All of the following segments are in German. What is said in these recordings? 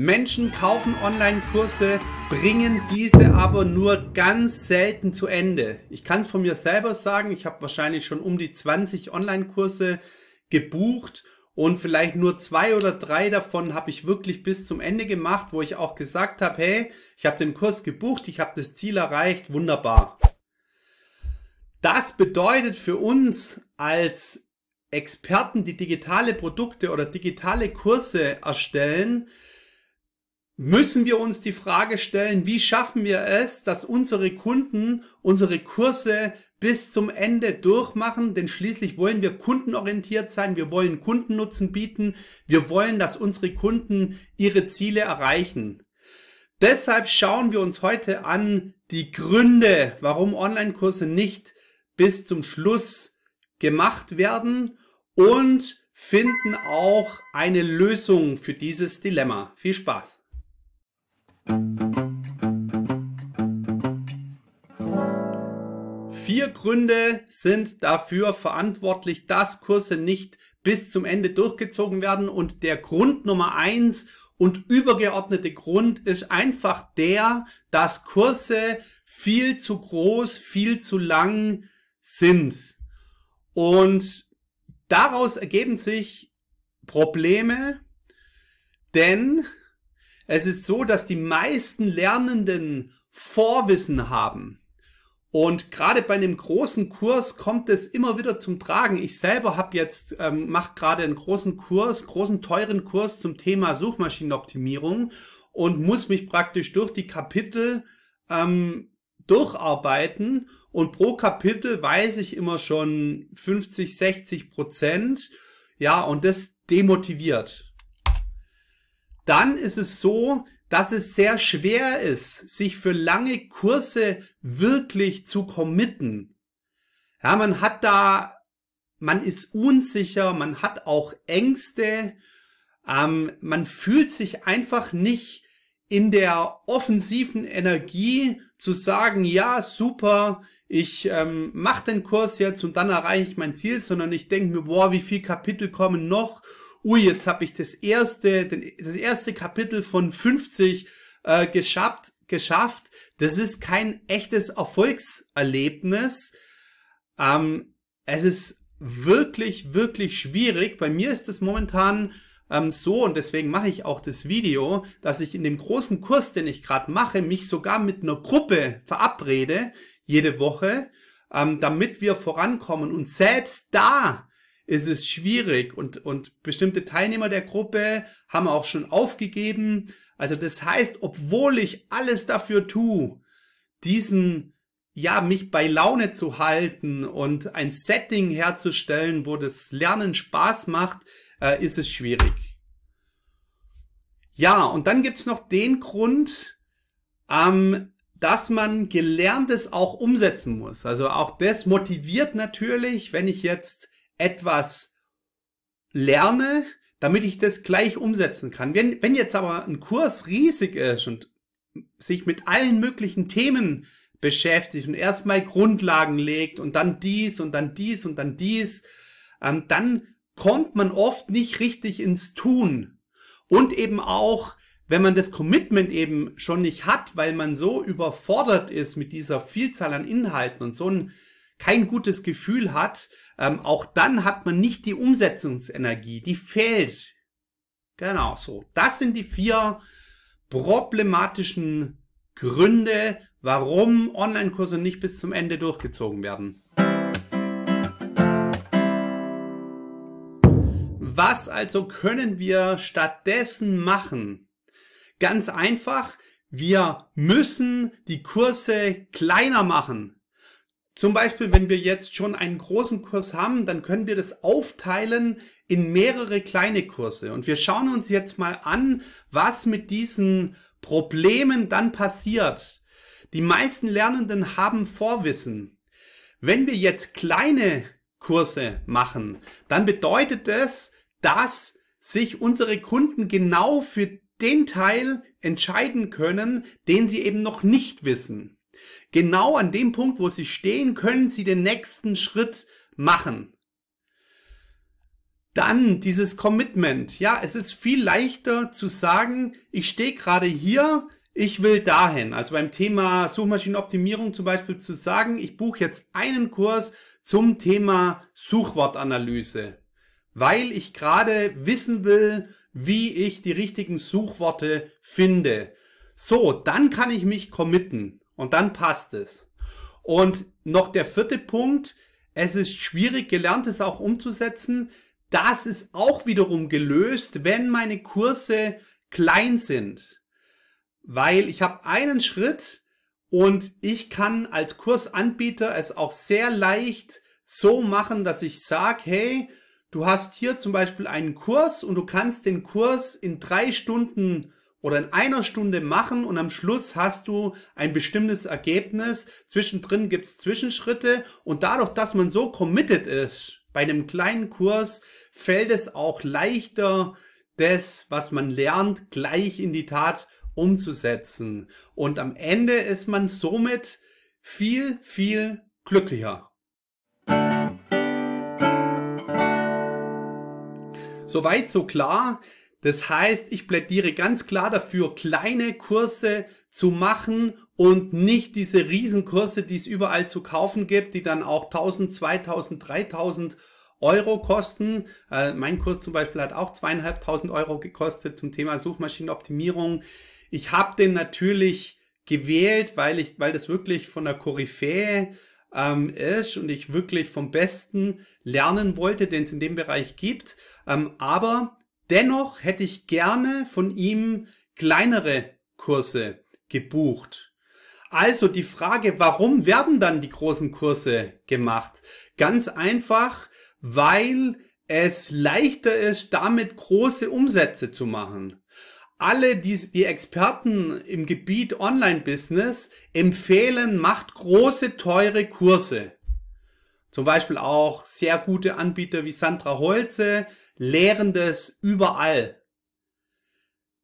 Menschen kaufen Online-Kurse, bringen diese aber nur ganz selten zu Ende. Ich kann es von mir selber sagen, ich habe wahrscheinlich schon um die 20 Online-Kurse gebucht und vielleicht nur zwei oder drei davon habe ich wirklich bis zum Ende gemacht, wo ich auch gesagt habe, hey, ich habe den Kurs gebucht, ich habe das Ziel erreicht, wunderbar. Das bedeutet für uns als Experten, die digitale Produkte oder digitale Kurse erstellen, müssen wir uns die Frage stellen, wie schaffen wir es, dass unsere Kunden unsere Kurse bis zum Ende durchmachen, denn schließlich wollen wir kundenorientiert sein, wir wollen Kundennutzen bieten, wir wollen, dass unsere Kunden ihre Ziele erreichen. Deshalb schauen wir uns heute an die Gründe, warum Online-Kurse nicht bis zum Schluss gemacht werden und finden auch eine Lösung für dieses Dilemma. Viel Spaß! Vier Gründe sind dafür verantwortlich, dass Kurse nicht bis zum Ende durchgezogen werden. Und der Grund Nummer eins und übergeordnete Grund ist einfach der, dass Kurse viel zu groß, viel zu lang sind. Und daraus ergeben sich Probleme, denn es ist so, dass die meisten Lernenden Vorwissen haben. Und gerade bei einem großen Kurs kommt es immer wieder zum Tragen. Ich selber habe jetzt, ähm, mache gerade einen großen Kurs, großen teuren Kurs zum Thema Suchmaschinenoptimierung und muss mich praktisch durch die Kapitel ähm, durcharbeiten. Und pro Kapitel weiß ich immer schon 50, 60 Prozent. Ja, und das demotiviert. Dann ist es so, dass es sehr schwer ist, sich für lange Kurse wirklich zu committen. Ja, man hat da, man ist unsicher, man hat auch Ängste, ähm, man fühlt sich einfach nicht in der offensiven Energie zu sagen, ja, super, ich ähm, mache den Kurs jetzt und dann erreiche ich mein Ziel, sondern ich denke mir, boah, wie viele Kapitel kommen noch ui, jetzt habe ich das erste, den, das erste Kapitel von 50 äh, geschafft, geschafft. Das ist kein echtes Erfolgserlebnis. Ähm, es ist wirklich, wirklich schwierig. Bei mir ist es momentan ähm, so und deswegen mache ich auch das Video, dass ich in dem großen Kurs, den ich gerade mache, mich sogar mit einer Gruppe verabrede, jede Woche, ähm, damit wir vorankommen. Und selbst da ist es schwierig und, und bestimmte Teilnehmer der Gruppe haben auch schon aufgegeben. Also das heißt, obwohl ich alles dafür tue, diesen, ja, mich bei Laune zu halten und ein Setting herzustellen, wo das Lernen Spaß macht, äh, ist es schwierig. Ja, und dann gibt's noch den Grund, ähm, dass man Gelerntes auch umsetzen muss. Also auch das motiviert natürlich, wenn ich jetzt etwas lerne, damit ich das gleich umsetzen kann. Wenn, wenn jetzt aber ein Kurs riesig ist und sich mit allen möglichen Themen beschäftigt und erstmal Grundlagen legt und dann dies und dann dies und dann dies, ähm, dann kommt man oft nicht richtig ins Tun. Und eben auch, wenn man das Commitment eben schon nicht hat, weil man so überfordert ist mit dieser Vielzahl an Inhalten und so ein, kein gutes Gefühl hat, ähm, auch dann hat man nicht die Umsetzungsenergie, die fehlt. Genau so. Das sind die vier problematischen Gründe, warum Online-Kurse nicht bis zum Ende durchgezogen werden. Was also können wir stattdessen machen? Ganz einfach, wir müssen die Kurse kleiner machen. Zum Beispiel, wenn wir jetzt schon einen großen Kurs haben, dann können wir das aufteilen in mehrere kleine Kurse. Und wir schauen uns jetzt mal an, was mit diesen Problemen dann passiert. Die meisten Lernenden haben Vorwissen. Wenn wir jetzt kleine Kurse machen, dann bedeutet das, dass sich unsere Kunden genau für den Teil entscheiden können, den sie eben noch nicht wissen. Genau an dem Punkt, wo sie stehen, können sie den nächsten Schritt machen. Dann dieses Commitment. Ja, es ist viel leichter zu sagen, ich stehe gerade hier, ich will dahin. Also beim Thema Suchmaschinenoptimierung zum Beispiel zu sagen, ich buche jetzt einen Kurs zum Thema Suchwortanalyse, weil ich gerade wissen will, wie ich die richtigen Suchworte finde. So, dann kann ich mich committen. Und dann passt es. Und noch der vierte Punkt, es ist schwierig, Gelerntes auch umzusetzen. Das ist auch wiederum gelöst, wenn meine Kurse klein sind. Weil ich habe einen Schritt und ich kann als Kursanbieter es auch sehr leicht so machen, dass ich sage, hey, du hast hier zum Beispiel einen Kurs und du kannst den Kurs in drei Stunden oder in einer Stunde machen und am Schluss hast du ein bestimmtes Ergebnis. Zwischendrin gibt's Zwischenschritte und dadurch, dass man so committed ist bei einem kleinen Kurs, fällt es auch leichter, das, was man lernt, gleich in die Tat umzusetzen. Und am Ende ist man somit viel, viel glücklicher. Soweit so klar. Das heißt, ich plädiere ganz klar dafür, kleine Kurse zu machen und nicht diese Riesenkurse, die es überall zu kaufen gibt, die dann auch 1000, 2000, 3000 Euro kosten. Äh, mein Kurs zum Beispiel hat auch zweieinhalbtausend Euro gekostet zum Thema Suchmaschinenoptimierung. Ich habe den natürlich gewählt, weil ich, weil das wirklich von der Koryphäe ähm, ist und ich wirklich vom Besten lernen wollte, den es in dem Bereich gibt. Ähm, aber Dennoch hätte ich gerne von ihm kleinere Kurse gebucht. Also die Frage, warum werden dann die großen Kurse gemacht? Ganz einfach, weil es leichter ist, damit große Umsätze zu machen. Alle die, die Experten im Gebiet Online-Business empfehlen, macht große, teure Kurse. Zum Beispiel auch sehr gute Anbieter wie Sandra Holze, Lehrendes überall.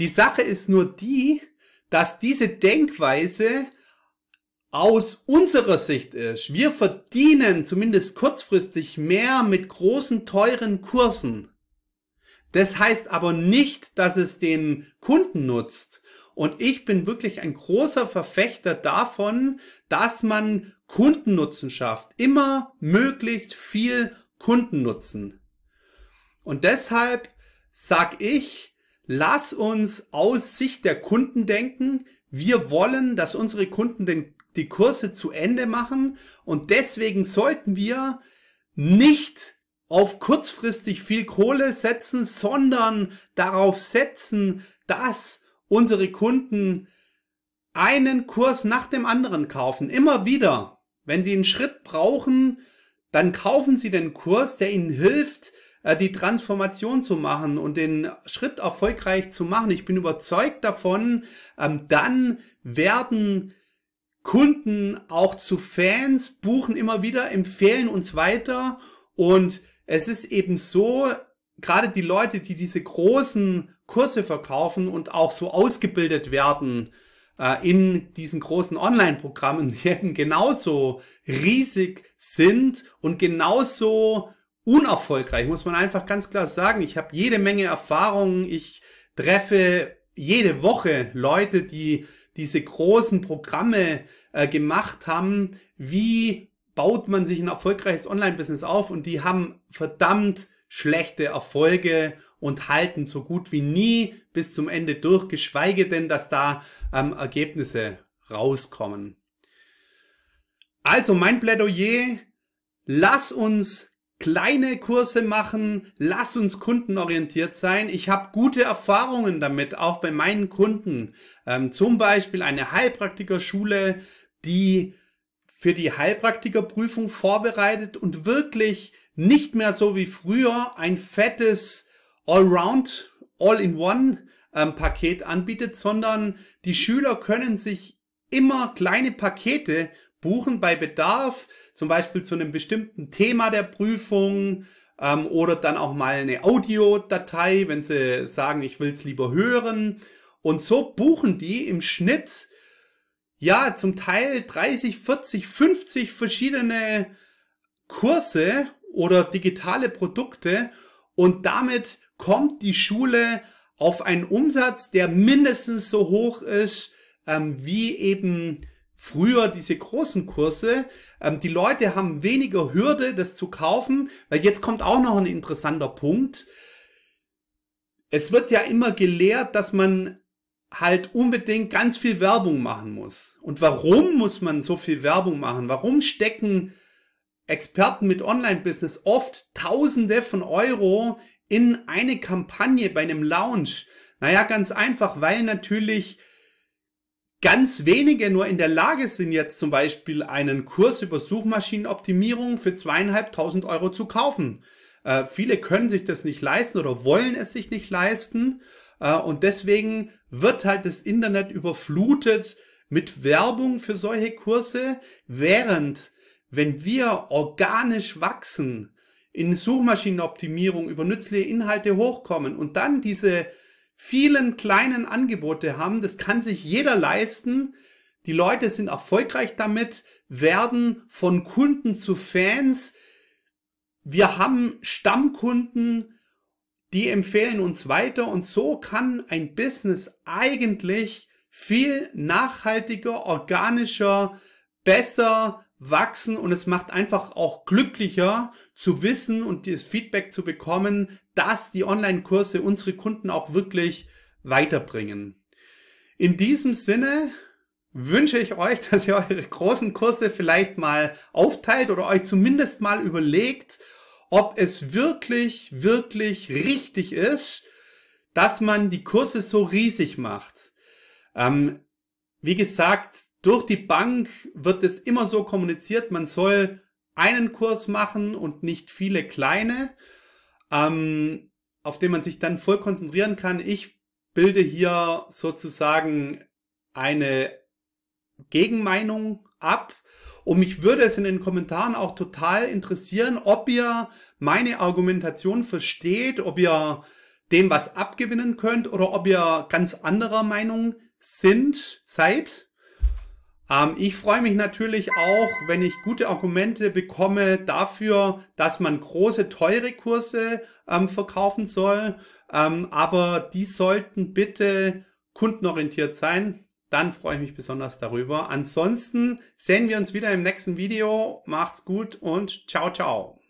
Die Sache ist nur die, dass diese Denkweise aus unserer Sicht ist. Wir verdienen zumindest kurzfristig mehr mit großen, teuren Kursen. Das heißt aber nicht, dass es den Kunden nutzt. Und ich bin wirklich ein großer Verfechter davon, dass man Kundennutzen schafft. Immer möglichst viel Kundennutzen. Und deshalb sag ich, lass uns aus Sicht der Kunden denken. Wir wollen, dass unsere Kunden den, die Kurse zu Ende machen und deswegen sollten wir nicht auf kurzfristig viel Kohle setzen, sondern darauf setzen, dass unsere Kunden einen Kurs nach dem anderen kaufen. Immer wieder. Wenn die einen Schritt brauchen, dann kaufen sie den Kurs, der ihnen hilft, äh, die Transformation zu machen und den Schritt erfolgreich zu machen. Ich bin überzeugt davon, ähm, dann werden Kunden auch zu Fans, buchen immer wieder, empfehlen uns weiter und es ist eben so, gerade die Leute, die diese großen Kurse verkaufen und auch so ausgebildet werden äh, in diesen großen Online-Programmen, die eben genauso riesig sind und genauso unerfolgreich, muss man einfach ganz klar sagen. Ich habe jede Menge Erfahrungen. Ich treffe jede Woche Leute, die diese großen Programme äh, gemacht haben. Wie baut man sich ein erfolgreiches Online-Business auf? Und die haben verdammt schlechte Erfolge und halten so gut wie nie bis zum Ende durch, geschweige denn, dass da ähm, Ergebnisse rauskommen. Also mein Plädoyer, lass uns kleine Kurse machen, lass uns kundenorientiert sein. Ich habe gute Erfahrungen damit, auch bei meinen Kunden. Ähm, zum Beispiel eine Heilpraktikerschule, die für die Heilpraktikerprüfung vorbereitet und wirklich nicht mehr so wie früher ein fettes Allround, All-in-One-Paket ähm, anbietet, sondern die Schüler können sich immer kleine Pakete buchen bei Bedarf, zum Beispiel zu einem bestimmten Thema der Prüfung ähm, oder dann auch mal eine Audiodatei, wenn sie sagen, ich will es lieber hören. Und so buchen die im Schnitt ja zum Teil 30, 40, 50 verschiedene Kurse oder digitale Produkte und damit kommt die Schule auf einen Umsatz, der mindestens so hoch ist, ähm, wie eben früher diese großen Kurse. Ähm, die Leute haben weniger Hürde, das zu kaufen, weil jetzt kommt auch noch ein interessanter Punkt. Es wird ja immer gelehrt, dass man halt unbedingt ganz viel Werbung machen muss. Und warum muss man so viel Werbung machen? Warum stecken Experten mit Online-Business oft Tausende von Euro in eine Kampagne bei einem Lounge? Naja, ganz einfach, weil natürlich Ganz wenige nur in der Lage sind jetzt zum Beispiel einen Kurs über Suchmaschinenoptimierung für zweieinhalbtausend Euro zu kaufen. Äh, viele können sich das nicht leisten oder wollen es sich nicht leisten. Äh, und deswegen wird halt das Internet überflutet mit Werbung für solche Kurse, während wenn wir organisch wachsen, in Suchmaschinenoptimierung über nützliche Inhalte hochkommen und dann diese vielen kleinen Angebote haben. Das kann sich jeder leisten. Die Leute sind erfolgreich damit, werden von Kunden zu Fans. Wir haben Stammkunden, die empfehlen uns weiter und so kann ein Business eigentlich viel nachhaltiger, organischer, besser wachsen und es macht einfach auch glücklicher zu wissen und das Feedback zu bekommen, dass die Online-Kurse unsere Kunden auch wirklich weiterbringen. In diesem Sinne wünsche ich euch, dass ihr eure großen Kurse vielleicht mal aufteilt oder euch zumindest mal überlegt, ob es wirklich, wirklich richtig ist, dass man die Kurse so riesig macht. Ähm, wie gesagt, durch die Bank wird es immer so kommuniziert, man soll einen Kurs machen und nicht viele kleine, ähm, auf den man sich dann voll konzentrieren kann. Ich bilde hier sozusagen eine Gegenmeinung ab. Und mich würde es in den Kommentaren auch total interessieren, ob ihr meine Argumentation versteht, ob ihr dem was abgewinnen könnt oder ob ihr ganz anderer Meinung sind, seid. Ähm, ich freue mich natürlich auch, wenn ich gute Argumente bekomme dafür, dass man große, teure Kurse ähm, verkaufen soll. Ähm, aber die sollten bitte kundenorientiert sein. Dann freue ich mich besonders darüber. Ansonsten sehen wir uns wieder im nächsten Video. Macht's gut und ciao, ciao.